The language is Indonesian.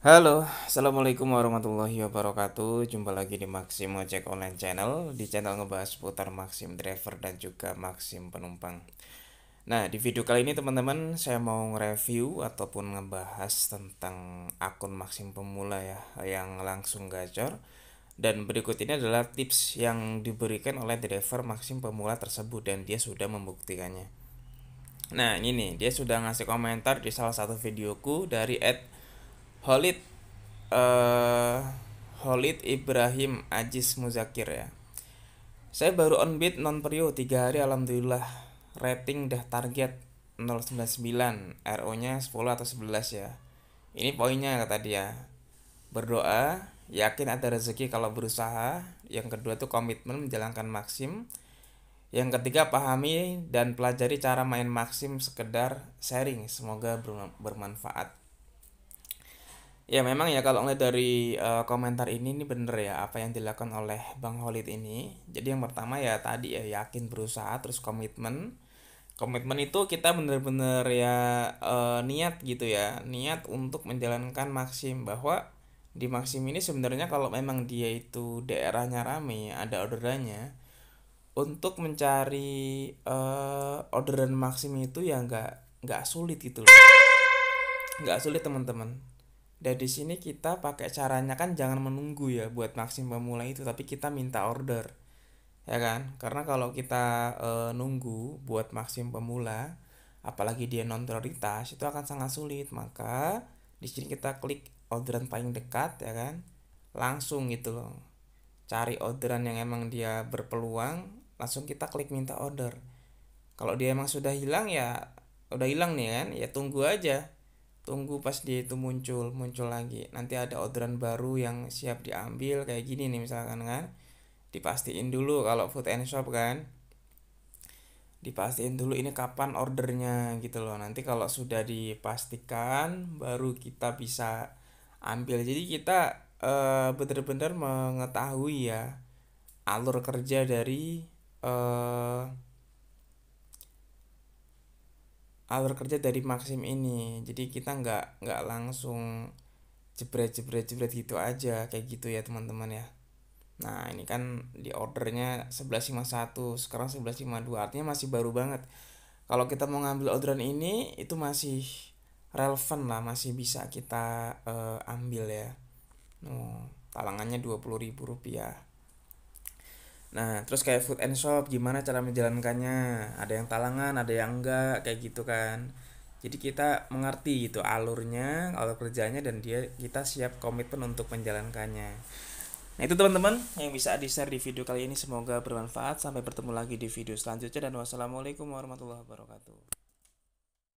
Halo, Assalamualaikum warahmatullahi wabarakatuh Jumpa lagi di Maxim Ojek Online Channel Di channel ngebahas seputar Maxim Driver dan juga Maxim Penumpang Nah, di video kali ini teman-teman Saya mau nge review ataupun ngebahas tentang akun Maxim Pemula ya Yang langsung gacor Dan berikut ini adalah tips yang diberikan oleh driver Maxim Pemula tersebut Dan dia sudah membuktikannya Nah, ini nih, dia sudah ngasih komentar di salah satu videoku dari Holid uh, eh, Holid Ibrahim Ajis Muzakir ya saya baru on beat non prio 3 hari alhamdulillah rating dah target 099 RO nya 10 atau 11 ya ini poinnya kata dia berdoa yakin ada rezeki kalau berusaha yang kedua tuh komitmen menjalankan maksim yang ketiga pahami dan pelajari cara main maksim sekedar sharing semoga bermanfaat Ya memang ya kalau ngeliat dari uh, komentar ini ini bener ya apa yang dilakukan oleh Bang Holid ini. Jadi yang pertama ya tadi ya yakin berusaha terus komitmen. Komitmen itu kita bener-bener ya uh, niat gitu ya niat untuk menjalankan maksim bahwa di maksim ini sebenarnya kalau memang dia itu daerahnya rame ada orderannya untuk mencari uh, orderan maksim itu ya nggak nggak sulit gitu loh nggak sulit teman-teman dan di sini kita pakai caranya kan jangan menunggu ya buat maksim pemula itu tapi kita minta order ya kan karena kalau kita e, nunggu buat maksim pemula apalagi dia non prioritas itu akan sangat sulit maka di sini kita klik orderan paling dekat ya kan langsung gitu loh cari orderan yang emang dia berpeluang langsung kita klik minta order kalau dia emang sudah hilang ya udah hilang nih kan ya tunggu aja tunggu pas dia itu muncul muncul lagi nanti ada orderan baru yang siap diambil kayak gini nih misalkan kan dipastiin dulu kalau food and shop kan dipastiin dulu ini kapan ordernya gitu loh nanti kalau sudah dipastikan baru kita bisa ambil jadi kita e, eh, bener-bener mengetahui ya alur kerja dari uh, alur kerja dari Maxim ini jadi kita nggak nggak langsung jebret jebret jebret gitu aja kayak gitu ya teman-teman ya nah ini kan di ordernya 1151 sekarang 1152 artinya masih baru banget kalau kita mau ngambil orderan ini itu masih relevan lah masih bisa kita uh, ambil ya oh, talangannya 20.000 rupiah Nah, terus kayak food and shop gimana cara menjalankannya? Ada yang talangan, ada yang enggak, kayak gitu kan. Jadi kita mengerti gitu alurnya, alur kerjanya dan dia kita siap komitmen untuk menjalankannya. Nah, itu teman-teman yang bisa di-share di video kali ini semoga bermanfaat. Sampai bertemu lagi di video selanjutnya dan wassalamualaikum warahmatullahi wabarakatuh.